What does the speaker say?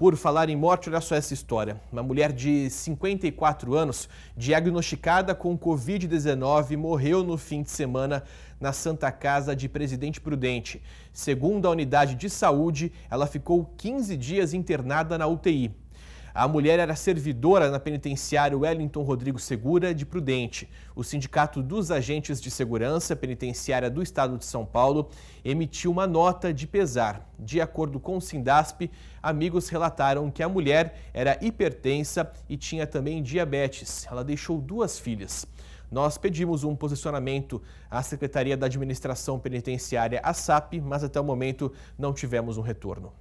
Por falar em morte, olha só essa história. Uma mulher de 54 anos, diagnosticada com Covid-19, morreu no fim de semana na Santa Casa de Presidente Prudente. Segundo a unidade de saúde, ela ficou 15 dias internada na UTI. A mulher era servidora na penitenciária Wellington Rodrigo Segura, de Prudente. O Sindicato dos Agentes de Segurança Penitenciária do Estado de São Paulo emitiu uma nota de pesar. De acordo com o Sindasp, amigos relataram que a mulher era hipertensa e tinha também diabetes. Ela deixou duas filhas. Nós pedimos um posicionamento à Secretaria da Administração Penitenciária, a SAP, mas até o momento não tivemos um retorno.